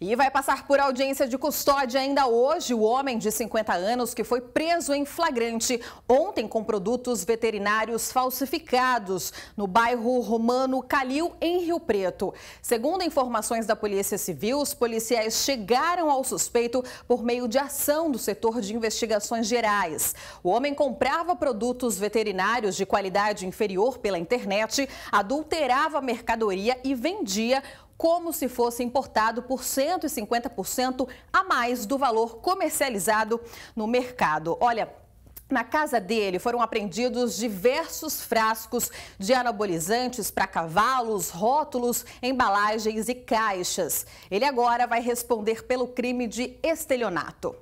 E vai passar por audiência de custódia ainda hoje o homem de 50 anos que foi preso em flagrante ontem com produtos veterinários falsificados no bairro Romano Calil, em Rio Preto. Segundo informações da Polícia Civil, os policiais chegaram ao suspeito por meio de ação do setor de investigações gerais. O homem comprava produtos veterinários de qualidade inferior pela internet, adulterava mercadoria e vendia como se fosse importado por 150% a mais do valor comercializado no mercado. Olha, na casa dele foram apreendidos diversos frascos de anabolizantes para cavalos, rótulos, embalagens e caixas. Ele agora vai responder pelo crime de estelionato.